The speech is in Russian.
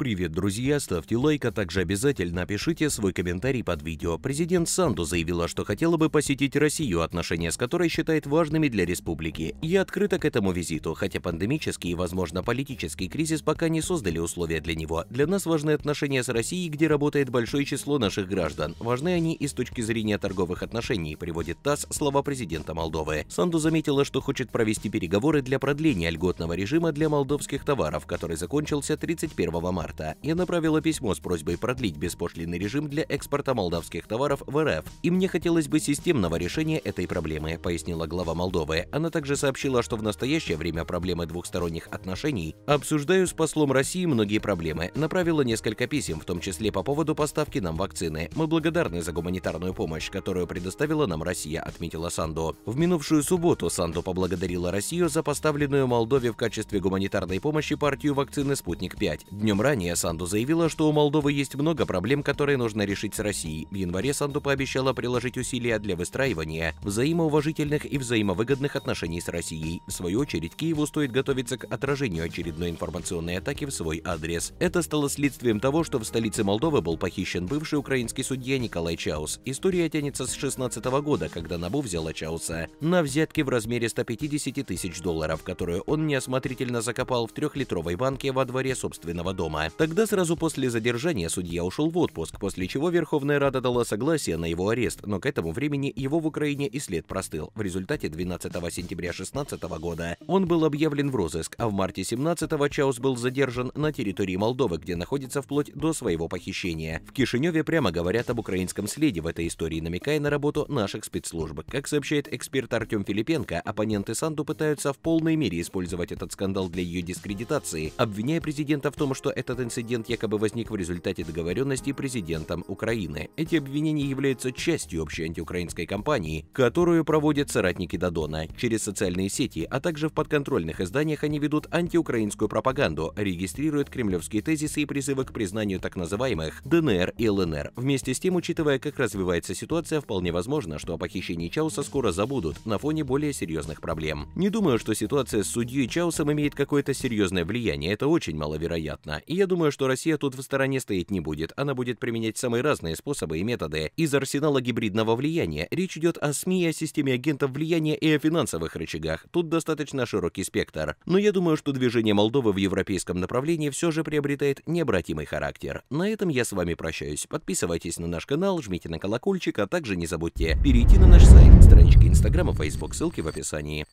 Привет, друзья! Ставьте лайк, а также обязательно пишите свой комментарий под видео. Президент Санду заявила, что хотела бы посетить Россию, отношения с которой считает важными для республики. Я открыта к этому визиту, хотя пандемический и, возможно, политический кризис пока не создали условия для него. Для нас важны отношения с Россией, где работает большое число наших граждан. Важны они и с точки зрения торговых отношений, приводит ТАСС слова президента Молдовы. Санду заметила, что хочет провести переговоры для продления льготного режима для молдовских товаров, который закончился 31 марта марта я направила письмо с просьбой продлить беспошлинный режим для экспорта молдавских товаров в РФ. И мне хотелось бы системного решения этой проблемы, пояснила глава Молдовы. Она также сообщила, что в настоящее время проблемы двухсторонних отношений обсуждаю с послом России многие проблемы. Направила несколько писем, в том числе по поводу поставки нам вакцины. Мы благодарны за гуманитарную помощь, которую предоставила нам Россия, отметила Санду. В минувшую субботу Санду поблагодарила Россию за поставленную Молдове в качестве гуманитарной помощи партию вакцины «Спутник-5». Днем ранее ранее Санду заявила, что у Молдовы есть много проблем, которые нужно решить с Россией. В январе Санду пообещала приложить усилия для выстраивания взаимоуважительных и взаимовыгодных отношений с Россией. В свою очередь, Киеву стоит готовиться к отражению очередной информационной атаки в свой адрес. Это стало следствием того, что в столице Молдовы был похищен бывший украинский судья Николай Чаус. История тянется с 2016 года, когда НАБУ взяла Чауса на взятки в размере 150 тысяч долларов, которую он неосмотрительно закопал в трехлитровой банке во дворе собственного дома. Тогда сразу после задержания судья ушел в отпуск, после чего Верховная Рада дала согласие на его арест, но к этому времени его в Украине и след простыл. В результате 12 сентября 2016 года он был объявлен в розыск, а в марте 17 Чаус был задержан на территории Молдовы, где находится вплоть до своего похищения. В Кишиневе прямо говорят об украинском следе в этой истории, намекая на работу наших спецслужб. Как сообщает эксперт Артем Филипенко, оппоненты Санду пытаются в полной мере использовать этот скандал для ее дискредитации, обвиняя президента в том, что этот этот инцидент якобы возник в результате договоренности президентом Украины. Эти обвинения являются частью общей антиукраинской кампании, которую проводят соратники Дадона. Через социальные сети, а также в подконтрольных изданиях они ведут антиукраинскую пропаганду, регистрируют кремлевские тезисы и призывы к признанию так называемых ДНР и ЛНР. Вместе с тем, учитывая, как развивается ситуация, вполне возможно, что о похищении Чауса скоро забудут на фоне более серьезных проблем. Не думаю, что ситуация с судьей Чаусом имеет какое-то серьезное влияние, это очень маловероятно. И я думаю, что Россия тут в стороне стоять не будет. Она будет применять самые разные способы и методы из арсенала гибридного влияния. Речь идет о СМИ, о системе агентов влияния и о финансовых рычагах. Тут достаточно широкий спектр. Но я думаю, что движение Молдовы в европейском направлении все же приобретает необратимый характер. На этом я с вами прощаюсь. Подписывайтесь на наш канал, жмите на колокольчик, а также не забудьте перейти на наш сайт, странички Инстаграма, Фейсбук, ссылки в описании.